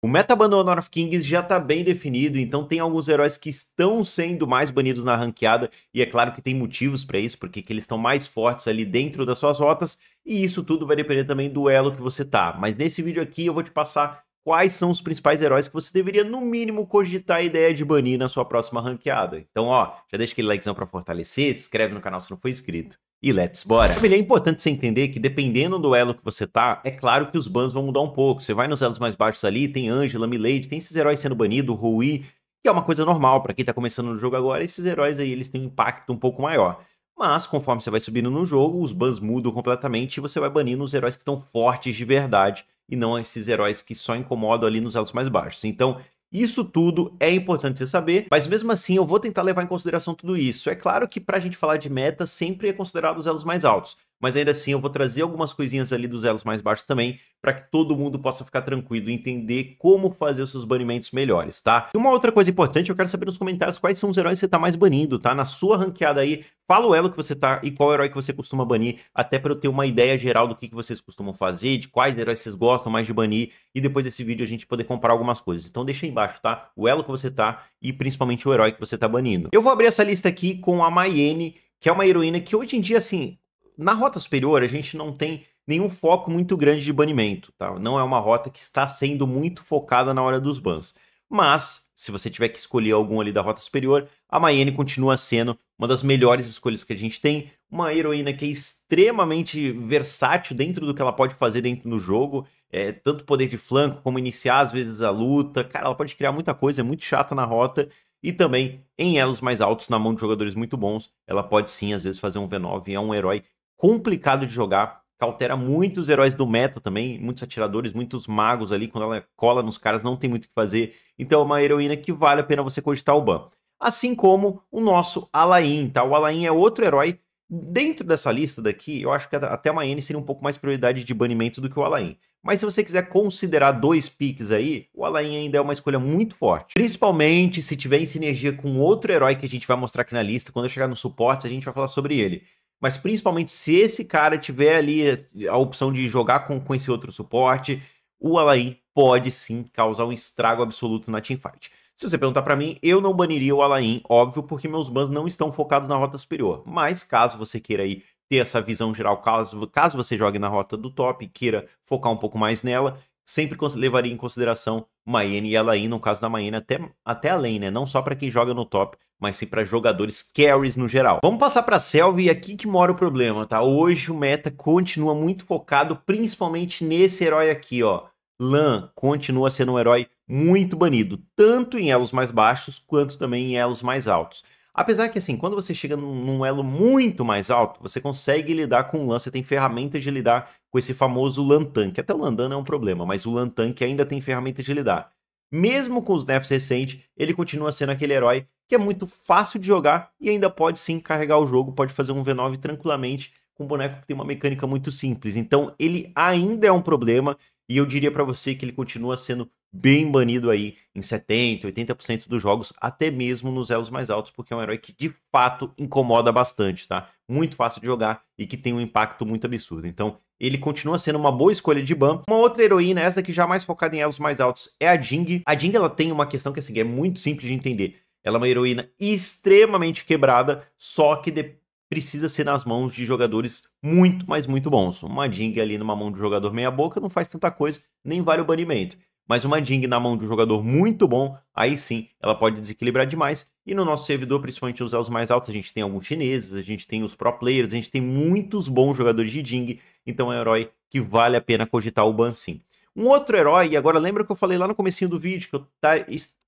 O meta ban do of Kings já está bem definido, então tem alguns heróis que estão sendo mais banidos na ranqueada, e é claro que tem motivos para isso, porque eles estão mais fortes ali dentro das suas rotas, e isso tudo vai depender também do elo que você tá. Mas nesse vídeo aqui eu vou te passar quais são os principais heróis que você deveria, no mínimo, cogitar a ideia de banir na sua próxima ranqueada. Então, ó, já deixa aquele likezão para fortalecer, se inscreve no canal se não for inscrito. E let's bora! Família, é importante você entender que dependendo do elo que você tá, é claro que os bans vão mudar um pouco. Você vai nos elos mais baixos ali, tem Angela, Milady, tem esses heróis sendo banidos, Rui, que é uma coisa normal para quem tá começando no jogo agora, esses heróis aí eles têm um impacto um pouco maior. Mas conforme você vai subindo no jogo, os bans mudam completamente e você vai banindo os heróis que estão fortes de verdade e não esses heróis que só incomodam ali nos elos mais baixos. Então, isso tudo é importante você saber, mas mesmo assim eu vou tentar levar em consideração tudo isso. É claro que para a gente falar de meta, sempre é considerado os elos mais altos mas ainda assim eu vou trazer algumas coisinhas ali dos elos mais baixos também, para que todo mundo possa ficar tranquilo e entender como fazer os seus banimentos melhores, tá? E uma outra coisa importante, eu quero saber nos comentários quais são os heróis que você tá mais banindo, tá? Na sua ranqueada aí, fala o elo que você tá e qual herói que você costuma banir, até para eu ter uma ideia geral do que, que vocês costumam fazer, de quais heróis vocês gostam mais de banir, e depois desse vídeo a gente poder comprar algumas coisas. Então deixa aí embaixo, tá? O elo que você tá e principalmente o herói que você tá banindo. Eu vou abrir essa lista aqui com a Mayenne, que é uma heroína que hoje em dia, assim, na rota superior, a gente não tem nenhum foco muito grande de banimento, tá? Não é uma rota que está sendo muito focada na hora dos bans. Mas, se você tiver que escolher algum ali da rota superior, a Mayenne continua sendo uma das melhores escolhas que a gente tem. Uma heroína que é extremamente versátil dentro do que ela pode fazer dentro do jogo. É, tanto poder de flanco, como iniciar às vezes a luta. Cara, ela pode criar muita coisa, é muito chata na rota. E também, em elos mais altos, na mão de jogadores muito bons, ela pode sim, às vezes, fazer um V9. É um herói complicado de jogar, cautela muitos heróis do meta também, muitos atiradores, muitos magos ali, quando ela cola nos caras não tem muito o que fazer, então é uma heroína que vale a pena você cogitar o ban. Assim como o nosso Alain, tá? O Alain é outro herói Dentro dessa lista daqui, eu acho que até uma N seria um pouco mais prioridade de banimento do que o Alain. Mas se você quiser considerar dois piques aí, o Alain ainda é uma escolha muito forte. Principalmente se tiver em sinergia com outro herói que a gente vai mostrar aqui na lista. Quando eu chegar no suporte, a gente vai falar sobre ele mas principalmente se esse cara tiver ali eh, a opção de jogar com, com esse outro suporte, o Alain pode sim causar um estrago absoluto na teamfight. Se você perguntar para mim, eu não baniria o Alain, óbvio, porque meus bans não estão focados na rota superior. Mas caso você queira aí ter essa visão geral, caso, caso você jogue na rota do top e queira focar um pouco mais nela, sempre levaria em consideração Maene e Alain, no caso da Maene, até, até além, né? Não só para quem joga no top, mas sim para jogadores carries no geral. Vamos passar para selva e aqui que mora o problema, tá? Hoje o meta continua muito focado principalmente nesse herói aqui, ó. Lan continua sendo um herói muito banido, tanto em elos mais baixos quanto também em elos mais altos. Apesar que, assim, quando você chega num elo muito mais alto, você consegue lidar com o Lan, você tem ferramentas de lidar com esse famoso Lan Tank. Até o Lan Dano é um problema, mas o Lan Tank ainda tem ferramentas de lidar mesmo com os nerfs recentes, ele continua sendo aquele herói que é muito fácil de jogar e ainda pode sim carregar o jogo, pode fazer um V9 tranquilamente com um boneco que tem uma mecânica muito simples. Então ele ainda é um problema e eu diria para você que ele continua sendo bem banido aí em 70%, 80% dos jogos, até mesmo nos elos mais altos, porque é um herói que de fato incomoda bastante, tá? Muito fácil de jogar e que tem um impacto muito absurdo. Então, ele continua sendo uma boa escolha de ban. Uma outra heroína, essa que já mais focada em elos mais altos, é a Jing. A Jing, ela tem uma questão que, assim, é muito simples de entender. Ela é uma heroína extremamente quebrada, só que de... precisa ser nas mãos de jogadores muito, mas muito bons. Uma Jing ali numa mão de jogador meia boca não faz tanta coisa, nem vale o banimento mas uma ding na mão de um jogador muito bom, aí sim ela pode desequilibrar demais. E no nosso servidor, principalmente os elos mais altos, a gente tem alguns chineses, a gente tem os pro players, a gente tem muitos bons jogadores de ding, então é um herói que vale a pena cogitar o ban sim. Um outro herói, e agora lembra que eu falei lá no comecinho do vídeo que eu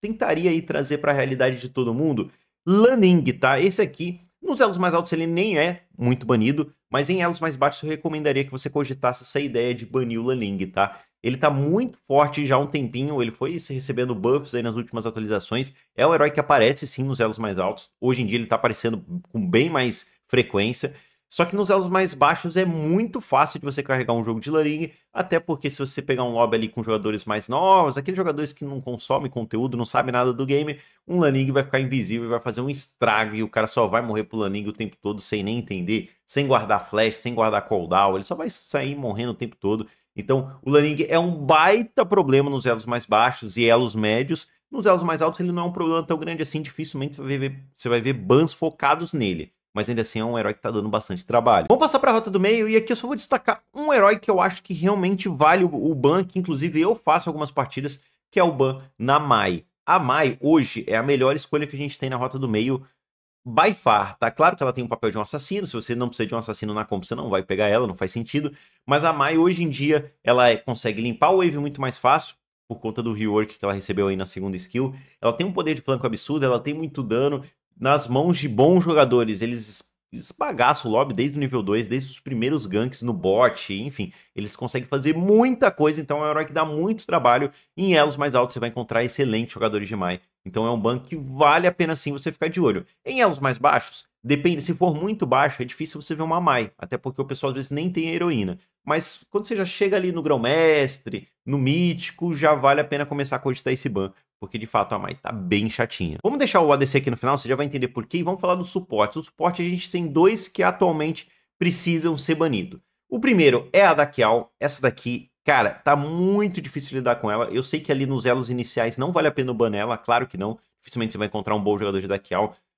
tentaria aí trazer para a realidade de todo mundo? laning, tá? Esse aqui, nos elos mais altos ele nem é muito banido, mas em elos mais baixos eu recomendaria que você cogitasse essa ideia de banir o Laning, tá? Ele tá muito forte já há um tempinho, ele foi recebendo buffs aí nas últimas atualizações. É o herói que aparece sim nos elos mais altos. Hoje em dia ele tá aparecendo com bem mais frequência. Só que nos elos mais baixos é muito fácil de você carregar um jogo de Laring, até porque se você pegar um lobby ali com jogadores mais novos, aqueles jogadores que não consomem conteúdo, não sabem nada do game, um laning vai ficar invisível e vai fazer um estrago e o cara só vai morrer pro laning o tempo todo sem nem entender, sem guardar flash, sem guardar cooldown, ele só vai sair morrendo o tempo todo. Então, o Lanning é um baita problema nos elos mais baixos e elos médios. Nos elos mais altos, ele não é um problema tão grande assim, dificilmente você vai ver, você vai ver bans focados nele. Mas ainda assim é um herói que tá dando bastante trabalho. Vamos passar para a rota do meio, e aqui eu só vou destacar um herói que eu acho que realmente vale o, o ban, que inclusive eu faço algumas partidas, que é o ban na Mai. A Mai hoje é a melhor escolha que a gente tem na rota do meio by far, tá claro que ela tem um papel de um assassino, se você não precisa de um assassino na compra, você não vai pegar ela, não faz sentido, mas a Mai hoje em dia, ela é, consegue limpar o wave muito mais fácil, por conta do rework que ela recebeu aí na segunda skill, ela tem um poder de flanco absurdo, ela tem muito dano, nas mãos de bons jogadores, eles esbagaça o lobby desde o nível 2, desde os primeiros ganks no bot, enfim, eles conseguem fazer muita coisa, então é um herói que dá muito trabalho, em elos mais altos você vai encontrar excelentes jogadores de Mai, então é um banco que vale a pena sim você ficar de olho. Em elos mais baixos, depende, se for muito baixo, é difícil você ver uma Mai, até porque o pessoal às vezes nem tem a heroína, mas quando você já chega ali no grão-mestre, no mítico, já vale a pena começar a cogitar esse ban, porque de fato a Mai tá bem chatinha. Vamos deixar o ADC aqui no final, você já vai entender por quê. E vamos falar do suporte. O suporte a gente tem dois que atualmente precisam ser banidos. O primeiro é a da Essa daqui, cara, tá muito difícil lidar com ela. Eu sei que ali nos elos iniciais não vale a pena banir ela, claro que não. Dificilmente você vai encontrar um bom jogador de da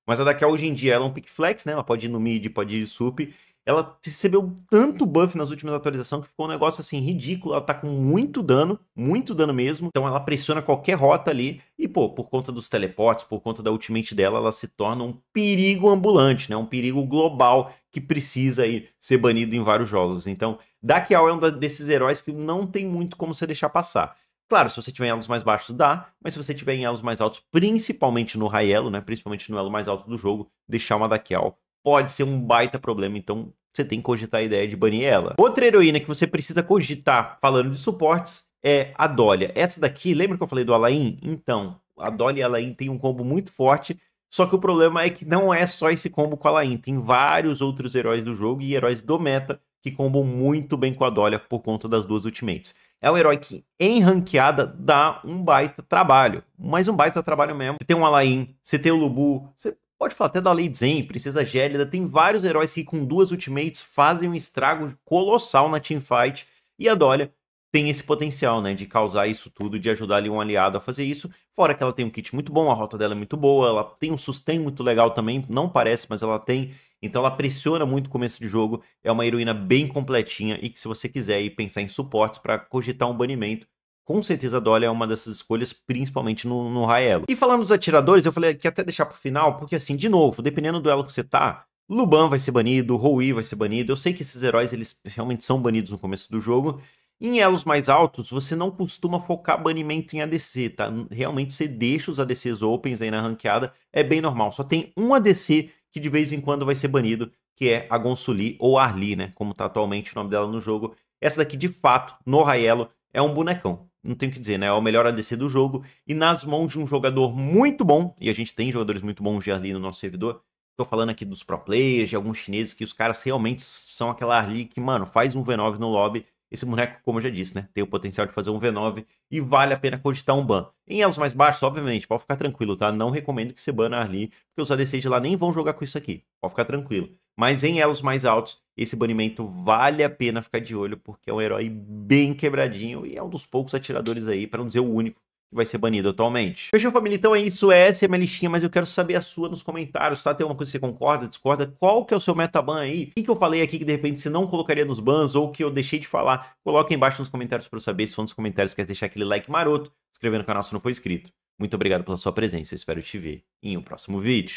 Mas a da hoje em dia ela é um pick flex, né? Ela pode ir no mid, pode ir no sup ela recebeu tanto buff nas últimas atualizações que ficou um negócio assim ridículo. Ela tá com muito dano, muito dano mesmo. Então ela pressiona qualquer rota ali. E, pô, por conta dos teleportes, por conta da ultimate dela, ela se torna um perigo ambulante, né? Um perigo global que precisa aí ser banido em vários jogos. Então, Dakiao é um desses heróis que não tem muito como você deixar passar. Claro, se você tiver em elos mais baixos, dá, mas se você tiver em elos mais altos, principalmente no Raelo, né? Principalmente no elo mais alto do jogo, deixar uma Dakiao pode ser um baita problema. Então, você tem que cogitar a ideia de banir ela. Outra heroína que você precisa cogitar, falando de suportes, é a Dólia. Essa daqui, lembra que eu falei do Alain? Então, a Dólia e a Alain tem um combo muito forte. Só que o problema é que não é só esse combo com a Alain. Tem vários outros heróis do jogo e heróis do meta que combam muito bem com a Dólia por conta das duas ultimates. É um herói que, em ranqueada, dá um baita trabalho. Mas um baita trabalho mesmo. Você tem um Alain, você tem o Lubu, você Pode falar até da Lei Zen, Princesa Gélida, tem vários heróis que com duas ultimates fazem um estrago colossal na teamfight. E a Dória tem esse potencial, né, de causar isso tudo, de ajudar ali um aliado a fazer isso. Fora que ela tem um kit muito bom, a rota dela é muito boa, ela tem um sustain muito legal também, não parece, mas ela tem. Então ela pressiona muito o começo de jogo, é uma heroína bem completinha e que se você quiser ir pensar em suportes para cogitar um banimento, com certeza Dolly é uma dessas escolhas, principalmente no, no Raelo. E falando dos atiradores, eu falei que até deixar pro final, porque assim, de novo, dependendo do elo que você tá, Luban vai ser banido, Rui vai ser banido. Eu sei que esses heróis, eles realmente são banidos no começo do jogo. Em elos mais altos, você não costuma focar banimento em ADC, tá? Realmente você deixa os ADCs opens aí na ranqueada, é bem normal. Só tem um ADC que de vez em quando vai ser banido, que é a Gonsuli ou Arli, né? Como tá atualmente o nome dela no jogo. Essa daqui, de fato, no Raelo, é um bonecão não tenho que dizer, né? É o melhor ADC do jogo. E nas mãos de um jogador muito bom, e a gente tem jogadores muito bons de Arli no nosso servidor. Tô falando aqui dos pro players, de alguns chineses, que os caras realmente são aquela Arli que, mano, faz um V9 no lobby. Esse boneco, como eu já disse, né? Tem o potencial de fazer um V9 e vale a pena cogitar um ban. Em elos mais baixos, obviamente, pode ficar tranquilo, tá? Não recomendo que você bana a Arli, porque os ADCs de lá nem vão jogar com isso aqui. Pode ficar tranquilo. Mas em elos mais altos, esse banimento vale a pena ficar de olho, porque é um herói bem quebradinho e é um dos poucos atiradores aí, para não dizer o único, que vai ser banido atualmente. Fechou, família? Então é isso, é essa é a minha listinha, mas eu quero saber a sua nos comentários, tá? Tem alguma coisa que você concorda, discorda? Qual que é o seu metaban aí? O que eu falei aqui que de repente você não colocaria nos bans ou que eu deixei de falar? Coloca aí embaixo nos comentários para eu saber. Se for nos comentários, quer deixar aquele like maroto, se inscrever no canal se não for inscrito. Muito obrigado pela sua presença, eu espero te ver em um próximo vídeo.